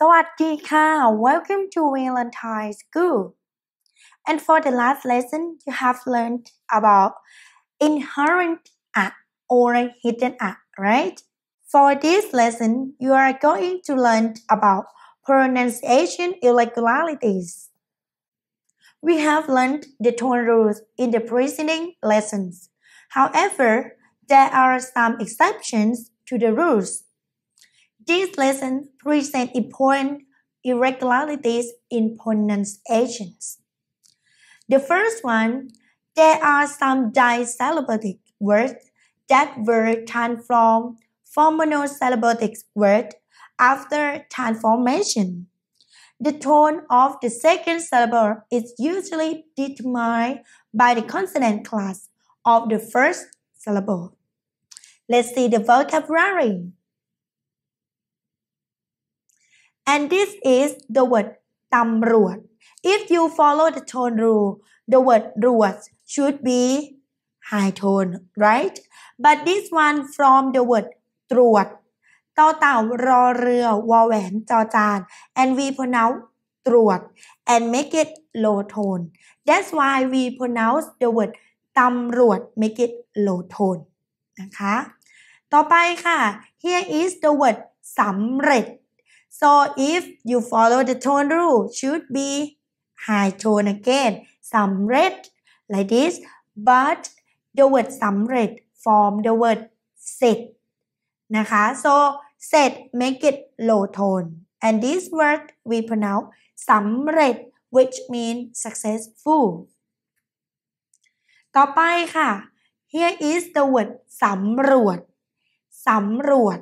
สวัสดีค่ะ Welcome to Valentine School and for the last lesson you have learned about inherent a or hidden a right for this lesson you are going to learn about pronunciation irregularities we have learned the tone rules in the preceding lessons however there are some exceptions to the rules this lesson presents important irregularities in pronunciations. The first one, there are some disyllabic words that were transformed from monosyllabic word after transformation. The tone of the second syllable is usually determined by the consonant class of the first syllable. Let's see the vocabulary. and this is the word ตำรวจ if you follow the tone rule the word รวจ should be high tone right but this one from the word ตรวจต่อเต่ารอเรือวอแหวนจอจาน and we pronounce ตรวจ and make it low tone that's why we pronounce the word ตำรวจ make it low tone นะคะ ต่อไป ค่ะ here is the word สำเร็จ so if you follow the tone rule should be high tone again สำเร็จ like this but the word สำเร็จ form the word เสร็จนะคะ so เสร็จ make it low tone and this word we pronounce สำเร็จ which means successful ต่อไปค่ะ here is the word สำรวจ สำรวจ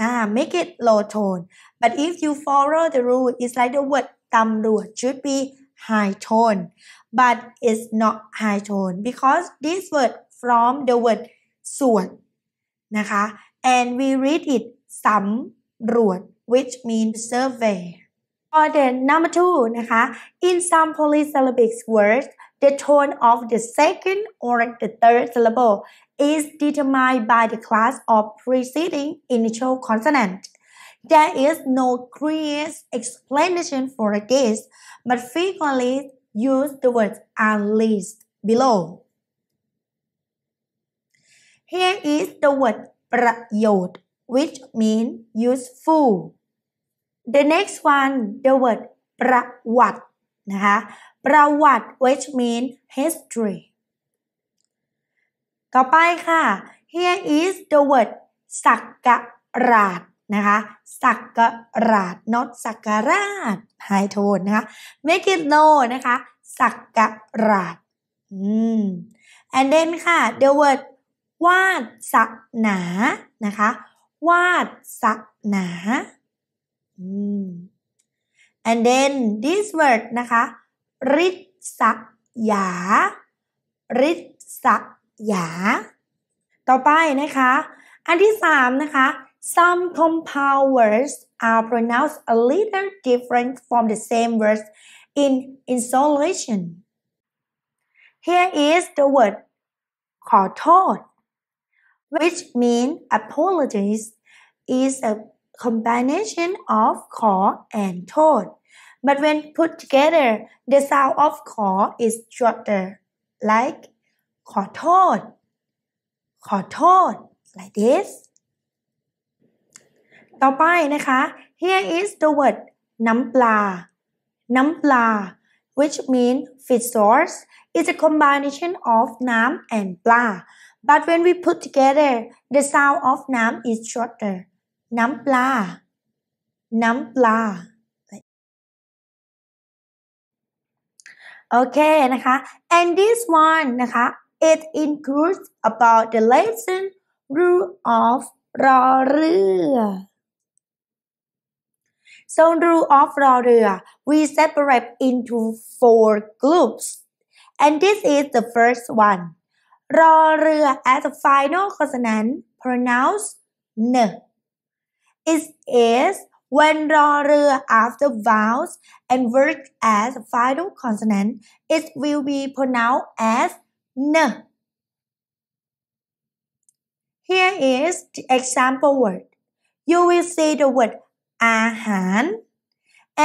อ่า make it low tone But if you follow the rule, it's like the word tamruat should be high tone, but it's not high tone because this word from the word สวดนะคะ and we read it สำรวจ which means survey or then number two in some polysyllabic words the tone of the second or the third syllable is determined by the class of preceding initial consonant there is no clear explanation for this, but frequently use the word at least below. Here is the word prayod, which means useful. The next one, the word prawat, นะคะประวัติ which means history ต่อไปค่ะ here is the word สักกะราชนะคะสักกราดนอตสักการาดไฮ g h นนะคะ make it o นะคะสักกราดอืม and then ค่ะ the word วาดสักหนานะคะ วาดสักหนาอืม and then this word นะคะริดสัหยาริดสัหยา ต่อไปนะคะ อันที่สามนะคะ Some compound words are pronounced a little different from the same words in isolation. Here is the word "khao which means apologies, is a combination of "khao" and "thot," but when put together, the sound of "khao" is shorter, like "khao thot," like this. ต่อไปนะคะ here is the word น้ำปลา น้ำปลา which means fish sauce is a combination of น้ำ and ปลา but when we put together the sound of น้ำ is shorter น้ำปลา น้ำปลาโอเคนะคะ and this one นะคะ it includes about the lesson rule of รอเรือ rule of Laura, we separate into four groups. And this is the first one. รอเรือ as a final consonant pronounce n. It is when รอเรือ after vowels and words as final consonant, it will be pronounced as n. Here is the example word. You will see the word อาหาร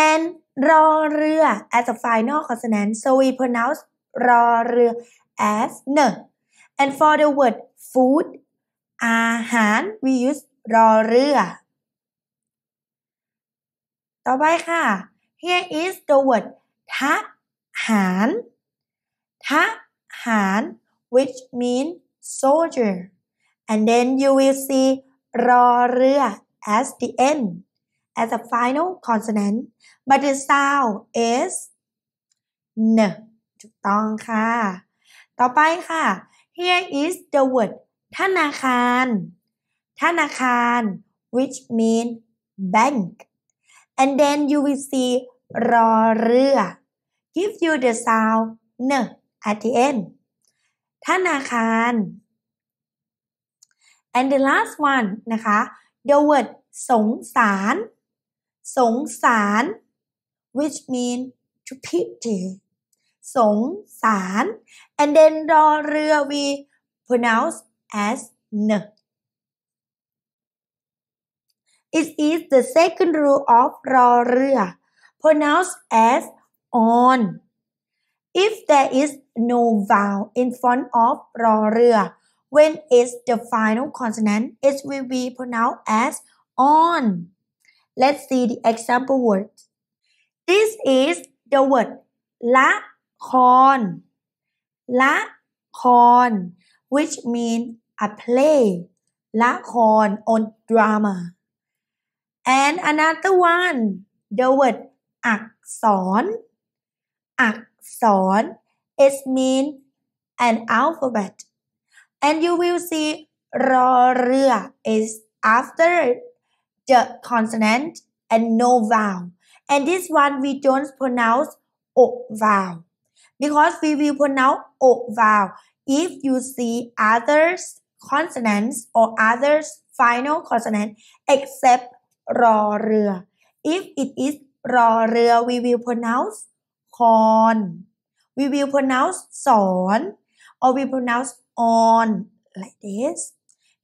and รอเรือ as a final consonant so we pronounce รอเรือ as เน and for the word food อาหาร we use รอเรือ ต่อไปค่ะ here is the word ทหารทหาร which means soldier and then you will see รอเรือ as the end as a final consonant but the sound is n ถูกต้องค่ะ ต่อไปค่ะ here is the word ธนาคาร ธนาคาร which mean bank and then you will see รอเรือ give you the sound n at the end ธนาคาร and the last one นะคะ the word สงสารสงสาร which mean to pity สงสาร and then รอเรือ we pronounce as n it is the second rule of รอเรือ pronounce as on if there is no vowel in front of รอเรือ when is the final consonant it will be pronounced as on Let's see the example word. This is the word ละครละคร which means a play ละคร on drama and another one the word อักษรอักษร is mean an alphabet and you will see รอเรือ is after the consonant and no vowel. And this one we don't pronounce o vowel because we will pronounce o vowel if you see others consonants or others final consonant except ro If it is ro we will pronounce con. We will pronounce son or we pronounce on like this.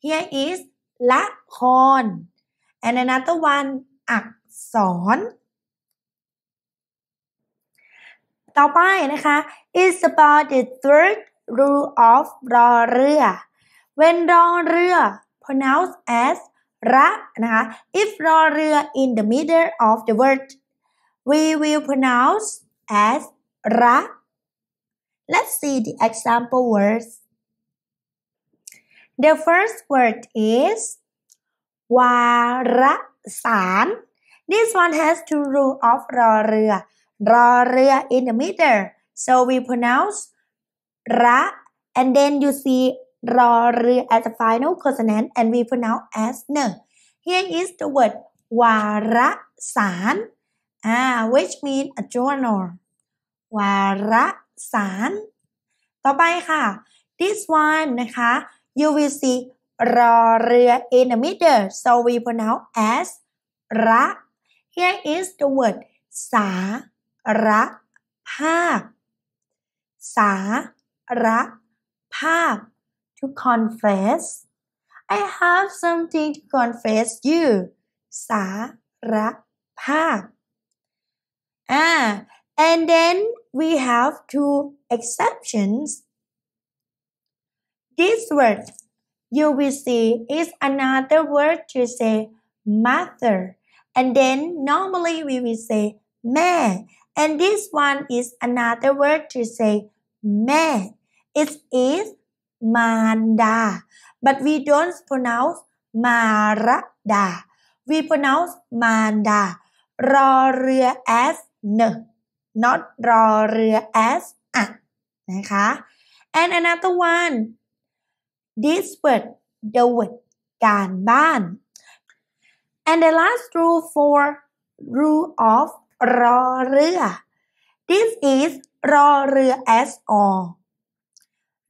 Here is la con and another one อักษรต่อไปนะคะ is about the third rule of รอเรือ when รอเรือ pronounced as ระนะคะ if รอเรือ in the middle of the word we will pronounce as ระ let's see the example words the first word is วารสาร This one has two rule of รอเรือ รอเรือ in the middle so we pronounce ระ and then you see รอเรือ as a final consonant and we pronounce as เน here is the word วารสาร ah which mean a journal วารสาร ต่อไปค่ะ this one นะคะ you will see ra ria in the middle, so we pronounce as ra. Here is the word sa ra pa. Sa ra pa. To confess, I have something to confess you. Sa ra pa. Ah, and then we have two exceptions. This word you will see is another word to say mother. And then normally we will say man. And this one is another word to say man. It is manda. But we don't pronounce marada. We pronounce manda. Roria as n, not roria as a. and another one this word โดยการบ้าน and the last rule for rule of รอเรือ this is รอเรือ as all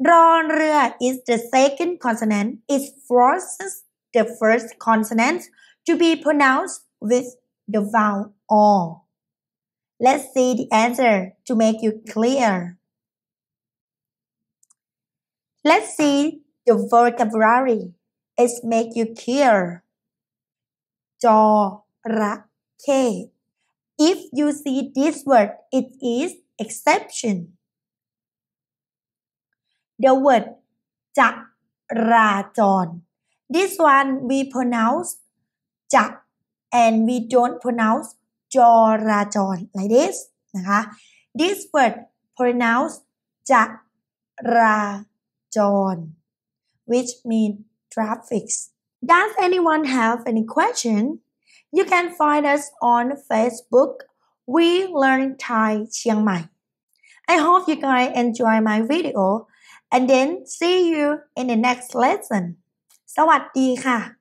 รอเรือ is the second consonant it forces the first consonant to be pronounced with the vowel all let's see the answer to make you clear let's see your vocabulary is make you care. จอระเข้ If you see this word, it is exception. The word จะราจร This one we pronounce ja and we don't pronounce จราจร like this This word pronounce จะราจร which means traffic. Does anyone have any question? You can find us on Facebook. We learn Thai Chiang Mai. I hope you guys enjoy my video and then see you in the next lesson. สวัสดีค่ะ